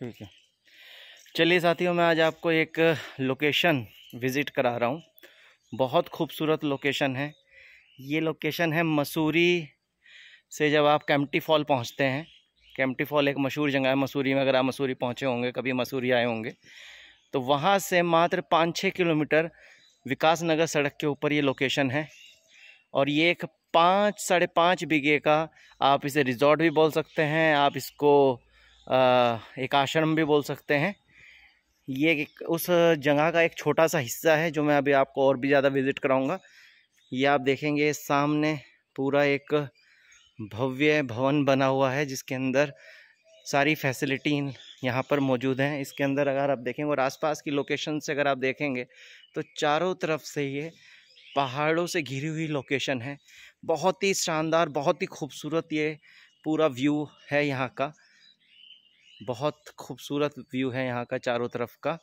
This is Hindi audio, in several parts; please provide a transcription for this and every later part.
ठीक है चलिए साथियों मैं आज आपको एक लोकेशन विज़िट करा रहा हूँ बहुत खूबसूरत लोकेशन है ये लोकेशन है मसूरी से जब आप कैम्टी फॉल पहुँचते हैं कैम्टी फॉल एक मशहूर जगह है मसूरी में अगर आप मसूरी पहुँचे होंगे कभी मसूरी आए होंगे तो वहाँ से मात्र पाँच छः किलोमीटर विकास नगर सड़क के ऊपर ये लोकेशन है और ये एक पाँच साढ़े पाँच बीघे का आप इसे रिजॉर्ट भी बोल सकते हैं आप इसको एक आश्रम भी बोल सकते हैं ये एक उस जगह का एक छोटा सा हिस्सा है जो मैं अभी आपको और भी ज़्यादा विज़िट कराऊंगा ये आप देखेंगे सामने पूरा एक भव्य भवन बना हुआ है जिसके अंदर सारी फैसिलिटी यहाँ पर मौजूद हैं इसके अंदर अगर आप देखेंगे और आसपास की लोकेशन से अगर आप देखेंगे तो चारों तरफ से ये पहाड़ों से घिरी हुई लोकेशन है बहुत ही शानदार बहुत ही खूबसूरत ये पूरा व्यू है यहाँ का बहुत खूबसूरत व्यू है यहाँ का चारों तरफ का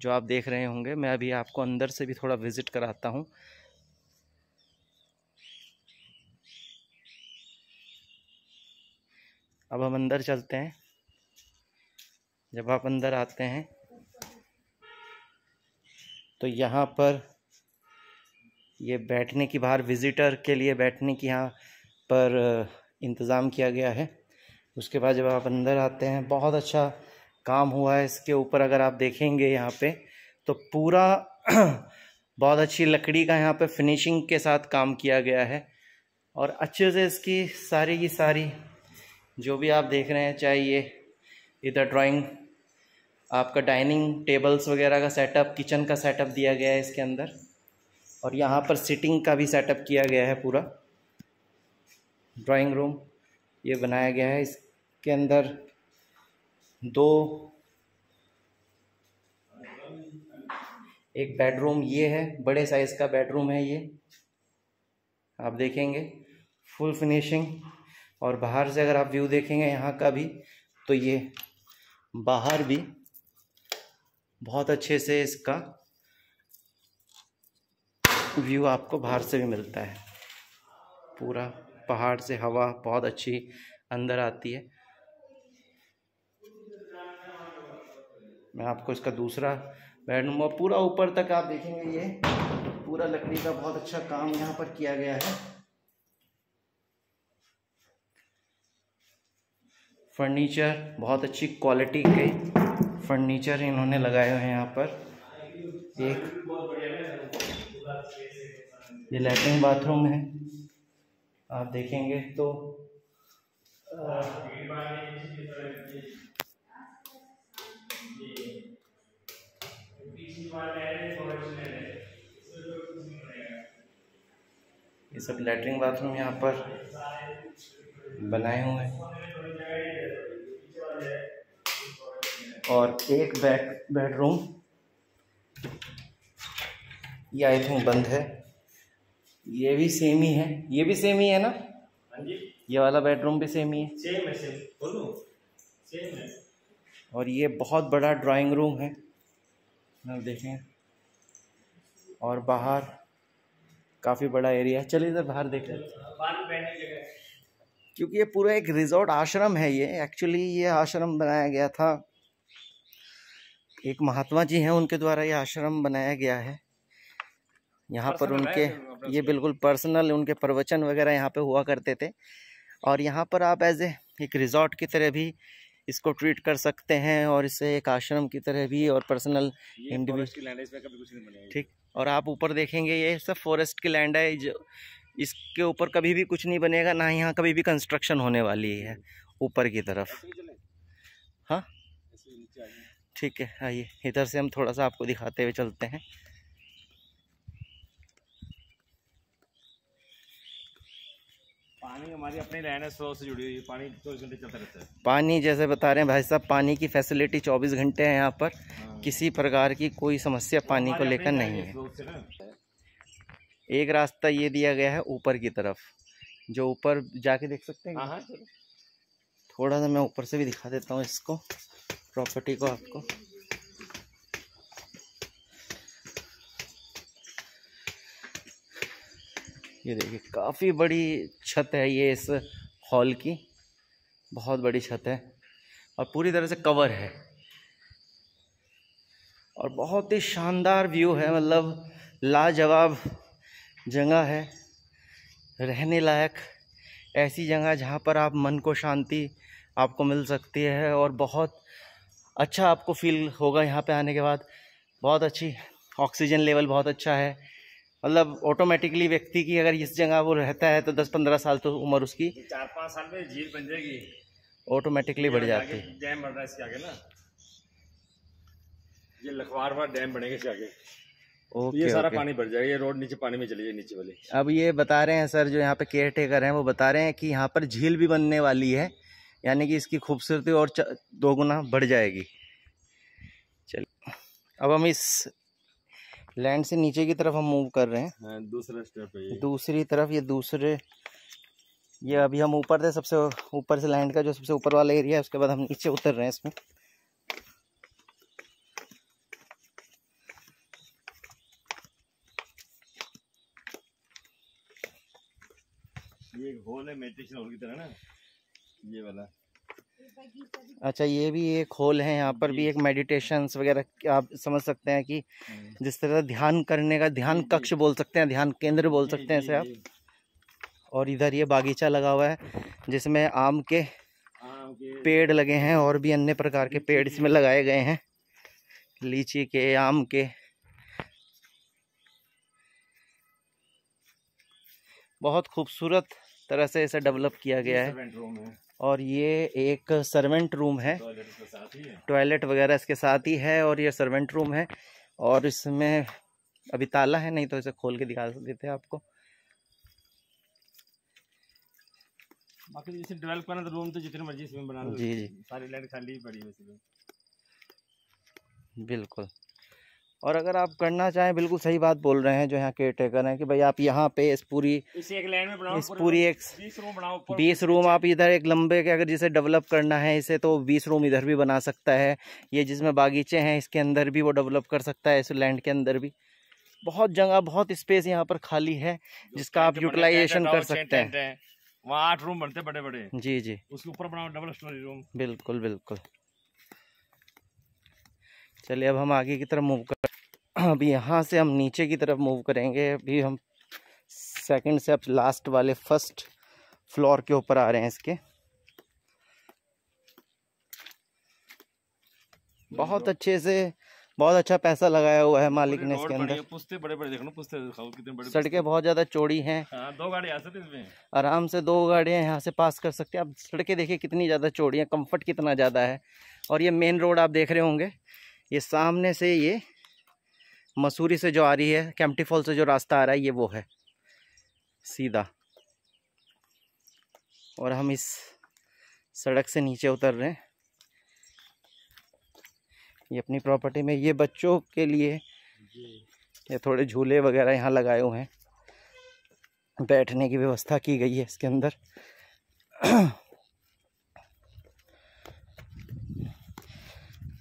जो आप देख रहे होंगे मैं अभी आपको अंदर से भी थोड़ा विज़िट कराता हूँ अब हम अंदर चलते हैं जब आप अंदर आते हैं तो यहाँ पर ये बैठने की बाहर विज़िटर के लिए बैठने की यहाँ पर इंतज़ाम किया गया है उसके बाद जब आप अंदर आते हैं बहुत अच्छा काम हुआ है इसके ऊपर अगर आप देखेंगे यहाँ पे तो पूरा बहुत अच्छी लकड़ी का यहाँ पे फिनिशिंग के साथ काम किया गया है और अच्छे से इसकी सारी की सारी जो भी आप देख रहे हैं चाहे ये इधर ड्राइंग आपका डाइनिंग टेबल्स वगैरह का सेटअप किचन का सेटअप दिया गया है इसके अंदर और यहाँ पर सिटिंग का भी सेटअप किया गया है पूरा ड्राइंग रूम ये बनाया गया है इस के अंदर दो एक बेडरूम ये है बड़े साइज़ का बेडरूम है ये आप देखेंगे फुल फिनिशिंग और बाहर से अगर आप व्यू देखेंगे यहाँ का भी तो ये बाहर भी बहुत अच्छे से इसका व्यू आपको बाहर से भी मिलता है पूरा पहाड़ से हवा बहुत अच्छी अंदर आती है मैं आपको इसका दूसरा बेडरूम और पूरा ऊपर तक आप देखेंगे ये पूरा लकड़ी का बहुत अच्छा काम यहाँ पर किया गया है फर्नीचर बहुत अच्छी क्वालिटी के फर्नीचर इन्होंने लगाए हुए हैं यहाँ पर एक ये लैट्रिन बाथरूम है आप देखेंगे तो आ, ये सब लेटरिन बाथरूम यहाँ पर बनाए हुए हैं और एक बैक बेडरूम ये आई थिंक बंद है ये भी सेम ही है ये भी सेम ही है ना हाँ ये वाला बेडरूम भी सेम ही है सेम है सेम बोलो सेम है और ये बहुत बड़ा ड्राइंग रूम है आप देखें और बाहर काफ़ी बड़ा एरिया है चलिए इधर बाहर देख लेते क्योंकि ये पूरा एक रिजॉर्ट आश्रम है ये एक्चुअली ये आश्रम बनाया गया था एक महात्मा जी हैं उनके द्वारा ये आश्रम बनाया गया है यहाँ पर उनके ये मतलब बिल्कुल पर्सनल उनके प्रवचन वगैरह यहाँ पे हुआ करते थे और यहाँ पर आप एज ए एक रिजॉर्ट की तरह भी इसको ट्रीट कर सकते हैं और इसे एक आश्रम की तरह भी और पर्सनल इंडिविजुअल ठीक और आप ऊपर देखेंगे ये सब फॉरेस्ट की लैंड है जो इसके ऊपर कभी भी कुछ नहीं बनेगा ना ही यहाँ कभी भी कंस्ट्रक्शन होने वाली है ऊपर की तरफ हाँ ठीक है आइए इधर से हम थोड़ा सा आपको दिखाते हुए चलते हैं पानी हमारी अपनी लाइन है से जुड़ी हुई पानी चौबीस घंटे चलता रहता है पानी जैसे बता रहे हैं भाई साहब पानी की फैसिलिटी चौबीस घंटे है यहाँ पर हाँ। किसी प्रकार की कोई समस्या तो पानी को लेकर नहीं है एक रास्ता ये दिया गया है ऊपर की तरफ जो ऊपर जाके देख सकते हैं हाँ, हाँ, थोड़ा सा मैं ऊपर से भी दिखा देता हूँ इसको प्रॉपर्टी को आपको ये देखिए काफ़ी बड़ी छत है ये इस हॉल की बहुत बड़ी छत है और पूरी तरह से कवर है और बहुत ही शानदार व्यू है मतलब लाजवाब जगह है रहने लायक ऐसी जगह जहाँ पर आप मन को शांति आपको मिल सकती है और बहुत अच्छा आपको फील होगा यहाँ पे आने के बाद बहुत अच्छी ऑक्सीजन लेवल बहुत अच्छा है मतलब ऑटोमेटिकली व्यक्ति की अगर इस जगह वो रहता है तो दस पंद्रह साल तो उम्र उसकी चार पाँच साल में झील बन जाएगी ऑटोमेटिकली बढ़ जाती डैम बढ़ रहा है ना ये लखवार डैम बनेगा इसके आगे ओके ये सारा ओके। पानी भर जाएगा ये रोड नीचे पानी में चली जाएगी नीचे वाली अब ये बता रहे हैं सर जो यहाँ पे केयर टेकर है वो बता रहे हैं कि यहाँ पर झील भी बनने वाली है यानी कि इसकी खूबसूरती और दोगुना बढ़ जाएगी चलिए अब हम इस लैंड से नीचे की तरफ हम मूव कर रहे हैं दूसरा स्टेप है दूसरी तरफ ये दूसरे ये अभी हम ऊपर थे सबसे ऊपर से लैंड का जो सबसे ऊपर वाला एरिया है उसके बाद हम नीचे उतर रहे हैं इसमें ये होल है मेडिटेशन होल की तरह ना ये वाला अच्छा ये भी एक होल है यहाँ पर भी एक मेडिटेशन वगैरह आप समझ सकते हैं कि हम्म। जिस तरह ध्यान करने का ध्यान कक्ष बोल सकते हैं ध्यान केंद्र बोल सकते हैं इसे आप और इधर ये बागीचा लगा हुआ है जिसमें आम के पेड़ लगे हैं और भी अन्य प्रकार के पेड़ इसमें लगाए गए हैं लीची के आम के बहुत खूबसूरत तरह से इसे डेवलप किया गया है और ये एक सर्वेंट रूम है टॉयलेट वगैरह इसके साथ ही है और ये सर्वेंट रूम है और इसमें अभी ताला है नहीं तो इसे खोल के दिखा देते हैं आपको बाकी तो जैसे रूम तो जितने मर्जी इसमें बना जी जी सारी लाइट खाली पड़ी है बिल्कुल और अगर आप करना चाहें बिल्कुल सही बात बोल रहे हैं जो यहाँ केयर टेकर हैं कि भाई आप यहाँ पे इस पूरी इस एक लैंड में बनाओ इस पूरी एक बीस रूम रूम आप इधर एक लंबे के अगर जिसे डेवलप करना है इसे तो बीस रूम इधर भी बना सकता है ये जिसमें बागीचे हैं इसके अंदर भी वो डेवलप कर सकता है इस लैंड के अंदर भी बहुत जगह बहुत स्पेस यहाँ पर खाली है जिसका आप यूटिलाइजेशन कर सकते हैं वहाँ आठ रूम बनते बड़े बड़े जी जी उसके ऊपर बनाओ डबल स्टोरी रूम बिल्कुल बिल्कुल चलिए अब हम आगे की तरफ मूव कर हाँ, अभी यहाँ से हम नीचे की तरफ मूव करेंगे अभी हम सेकंड से अब लास्ट वाले फर्स्ट फ्लोर के ऊपर आ रहे हैं इसके बहुत अच्छे से बहुत अच्छा पैसा लगाया हुआ है मालिक ने इसके अंदर पुस्ते बड़े बड़े देखो पुस्ते दिखाओ कितने बड़े सड़कें बहुत ज्यादा चौड़ी हैं हाँ, दो गाड़ी आ सकती तो इसमें आराम से दो गाड़ियाँ यहाँ से पास कर सकते हैं आप सड़कें देखिए कितनी ज्यादा चौड़ी हैं कंफर्ट कितना ज्यादा है और ये मेन रोड आप देख रहे होंगे ये सामने से ये मसूरी से जो आ रही है कैम्पटी फॉल से जो रास्ता आ रहा है ये वो है सीधा और हम इस सड़क से नीचे उतर रहे हैं ये अपनी प्रॉपर्टी में ये बच्चों के लिए ये थोड़े झूले वगैरह यहाँ लगाए हुए हैं बैठने की व्यवस्था की गई है इसके अंदर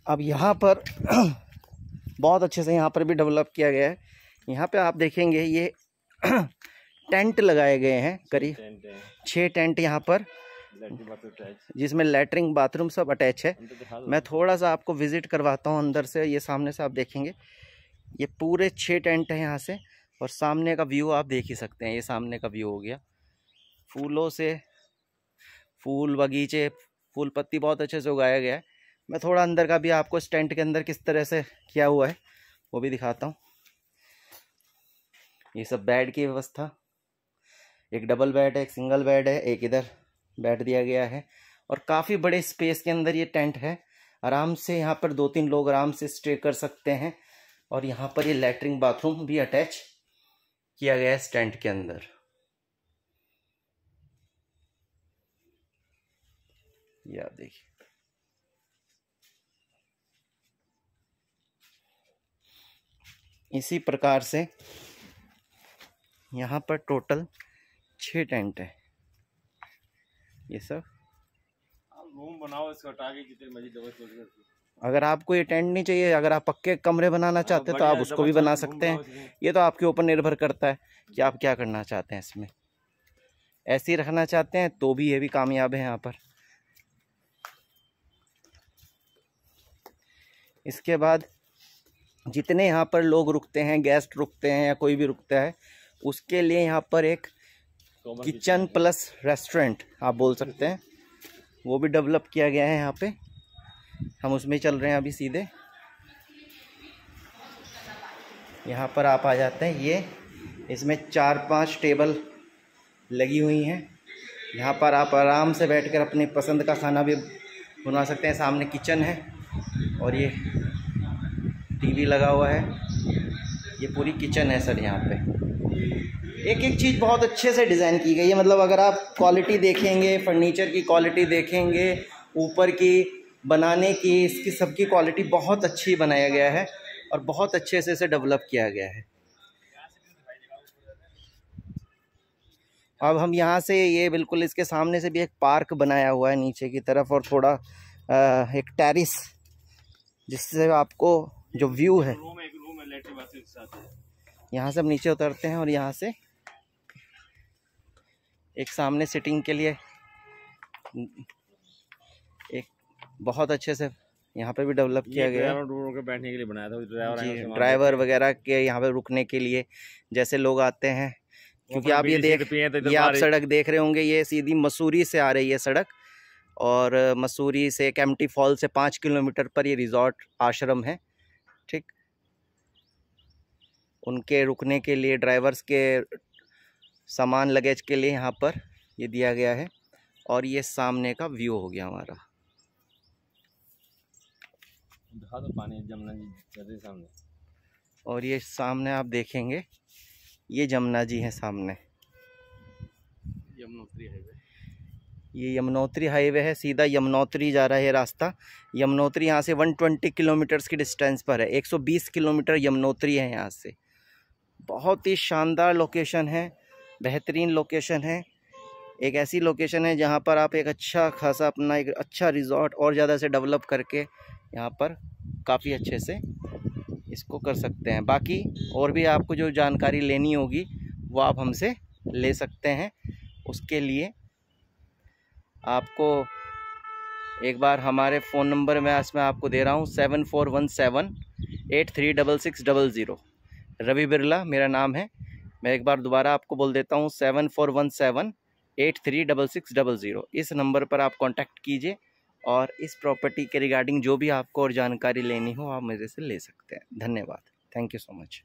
अब यहाँ पर बहुत अच्छे से यहाँ पर भी डेवलप किया गया है यहाँ पे आप देखेंगे ये टेंट लगाए गए हैं करीब छः टेंट यहाँ पर जिसमें लेटरिन बाथरूम सब अटैच है तो मैं थोड़ा सा आपको विज़िट करवाता हूँ अंदर से ये सामने से आप देखेंगे ये पूरे छः टेंट हैं यहाँ से और सामने का व्यू आप देख ही सकते हैं ये सामने का व्यू हो गया फूलों से फूल बगीचे फूल पत्ती बहुत अच्छे से उगाया गया है मैं थोड़ा अंदर का भी आपको इस टेंट के अंदर किस तरह से किया हुआ है वो भी दिखाता हूँ ये सब बेड की व्यवस्था एक डबल बेड है एक सिंगल बेड है एक इधर बेड दिया गया है और काफ़ी बड़े स्पेस के अंदर ये टेंट है आराम से यहाँ पर दो तीन लोग आराम से स्टे कर सकते हैं और यहाँ पर ये लेटरिन बाथरूम भी अटैच किया गया है इस टेंट के अंदर या देखिए इसी प्रकार से यहाँ पर टोटल छः टेंट है ये सब रूम बनाओ इसको अगर आपको ये टेंट नहीं चाहिए अगर आप पक्के कमरे बनाना हाँ, चाहते हैं तो आप उसको भी बना सकते हैं ये तो आपके ऊपर निर्भर करता है कि आप क्या करना चाहते हैं इसमें ऐसे ही रखना चाहते हैं तो भी ये भी कामयाब है यहाँ पर इसके बाद जितने यहाँ पर लोग रुकते हैं गेस्ट रुकते हैं या कोई भी रुकता है उसके लिए यहाँ पर एक किचन प्लस रेस्टोरेंट आप बोल सकते हैं वो भी डेवलप किया गया है यहाँ पे हम उसमें चल रहे हैं अभी सीधे यहाँ पर आप आ जाते हैं ये इसमें चार पांच टेबल लगी हुई हैं यहाँ पर आप आराम से बैठकर अपनी पसंद का खाना भी बना सकते हैं सामने किचन है और ये टीवी लगा हुआ है ये पूरी किचन है सर यहाँ पे एक एक चीज़ बहुत अच्छे से डिज़ाइन की गई है मतलब अगर आप क्वालिटी देखेंगे फर्नीचर की क्वालिटी देखेंगे ऊपर की बनाने की इसकी सबकी क्वालिटी बहुत अच्छी बनाया गया है और बहुत अच्छे से इसे डेवलप किया गया है अब हम यहाँ से ये बिल्कुल इसके सामने से भी एक पार्क बनाया हुआ है नीचे की तरफ और थोड़ा एक टेरिस जिससे आपको जो व्यू है यहाँ से हम नीचे उतरते हैं और यहाँ से एक सामने सिटिंग के लिए एक बहुत अच्छे से यहाँ पे भी डेवलप किया गया के बैठने के लिए बनाया था ड्राइवर ड्राइवर वगैरह के यहाँ पे रुकने के लिए जैसे लोग आते हैं क्योंकि आप ये देख ये तो आप सड़क देख रहे होंगे ये सीधी मसूरी से आ रही है सड़क और मसूरी से कैम्पटी फॉल से पाँच किलोमीटर पर ये रिजॉर्ट आश्रम है ठीक उनके रुकने के लिए ड्राइवर्स के सामान लगेज के लिए यहाँ पर ये दिया गया है और ये सामने का व्यू हो गया हमारा पानी जमुना जी सामने और ये सामने आप देखेंगे ये जमुना जी हैं सामने यमुनोत्री हाईवे ये यमुनोत्री हाईवे है सीधा यमुनोत्री जा रहा है रास्ता यमुनोत्री यहाँ से 120 किलोमीटर्स की डिस्टेंस पर है 120 किलोमीटर यमुनोत्री है यहाँ से बहुत ही शानदार लोकेशन है बेहतरीन लोकेशन है एक ऐसी लोकेशन है जहाँ पर आप एक अच्छा खासा अपना एक अच्छा रिजॉर्ट और ज़्यादा से डेवलप करके यहाँ पर काफ़ी अच्छे से इसको कर सकते हैं बाकी और भी आपको जो जानकारी लेनी होगी वो आप हमसे ले सकते हैं उसके लिए आपको एक बार हमारे फ़ोन नंबर मैं इसमें आपको दे रहा हूँ seven four one seven eight three double six double zero Ravi Birla मेरा नाम है मैं एक बार दोबारा आपको बोल देता हूँ seven four one seven eight three double six double zero इस नंबर पर आप कांटेक्ट कीजिए और इस प्रॉपर्टी के रिगार्डिंग जो भी आपको और जानकारी लेनी हो आप मेरे से ले सकते हैं धन्यवाद थैंक यू सो मच